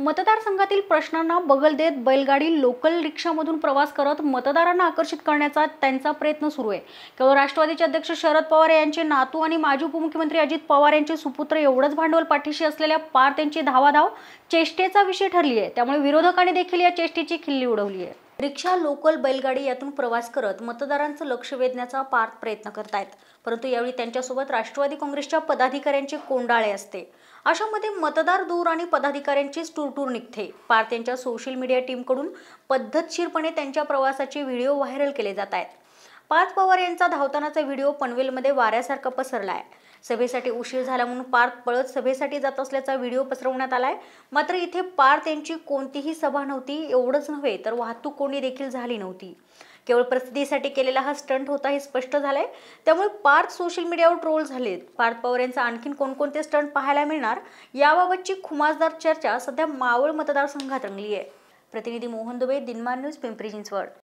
मतदारसंघातील प्रश्नांना बगल देत बैलगाडी लोकल रिक्षामधून प्रवास करत मतदारांना आकर्षित करण्याचा त्यांचा प्रयत्न सुरू आहे केवळ राष्ट्रवादीचे अध्यक्ष शरद पवार यांचे नातू आणि माजी उपमुख्यमंत्री अजित पवार यांचे सुपुत्र एवढंच भांडवल पाठीशी असलेल्या पार त्यांची धावाधाव चेष्टेचा विषय ठरली आहे त्यामुळे विरोधकांनी देखील या चेष्टेची खिल्ली उडवली आहे रिक्षा लोकल बैलगाडी यातून प्रवास करत मतदारांचं लक्ष वेधण्याचा पार्थ प्रयत्न आहेत परंतु यावेळी त्यांच्यासोबत राष्ट्रवादी काँग्रेसच्या पदाधिकाऱ्यांचे कोंडाळे असते अशामध्ये मतदार दूर आणि पदाधिकाऱ्यांचीच टूरटूर निघते पार्थ यांच्या सोशल मीडिया टीमकडून पद्धतशीरपणे त्यांच्या प्रवासाचे व्हिडिओ व्हायरल केले जात आहेत पार्थ पवार यांचा धावतानाचा व्हिडिओ पनवेलमध्ये वाऱ्यासारखा पसरला आहे सभेसाठी उशीर झाला म्हणून पार्थ पळत सभेसाठी जात असल्याचा व्हिडिओ पसरवण्यात आलाय मात्र इथे पार्थ यांची कोणतीही सभा नव्हती एवढंच नव्हे तर वाहतूक कोणी देखील झाली नव्हती केवळ प्रसिद्धीसाठी केलेला हा स्टंट होता हे स्पष्ट झालंय त्यामुळे पार्थ सोशल मीडियावर ट्रोल झालेत पार्थ पवार यांचा आणखीन कोणकोणते स्टंट पाहायला मिळणार याबाबतची खुमासदार चर्चा सध्या मावळ मतदारसंघात रंगली आहे प्रतिनिधी मोहन दुबे दिनमान न्यूज पिंपरी चिंचवड